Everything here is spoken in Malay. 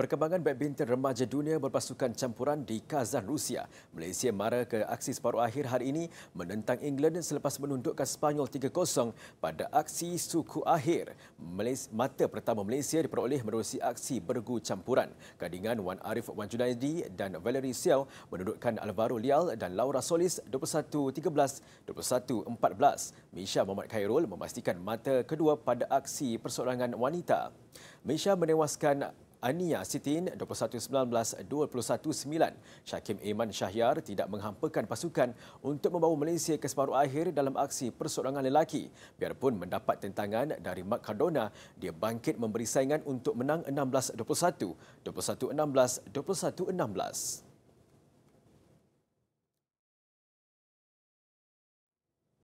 Perkembangan badminton remaja dunia berpasukan campuran di Kazan, Rusia. Malaysia mara ke aksi separuh akhir hari ini menentang England selepas menundukkan Spanyol 3-0 pada aksi suku akhir. Malaysia, mata pertama Malaysia diperoleh menerusi aksi bergu campuran. Gadingan Wan Arif Wan Junaidi dan Valerie Siau menundukkan Alvaro Lial dan Laura Solis 21-13, 21-14. Misha Muhammad Khairul memastikan mata kedua pada aksi persoalan wanita. Misha menewaskan Ania Sitin 21-19-21-9. Syakim Iman Syahyar tidak menghampakan pasukan untuk membawa Malaysia ke separuh akhir dalam aksi persorangan lelaki. Biarpun mendapat tentangan dari Mark Cardona, dia bangkit memberi saingan untuk menang 16-21, 21-16, 21-16.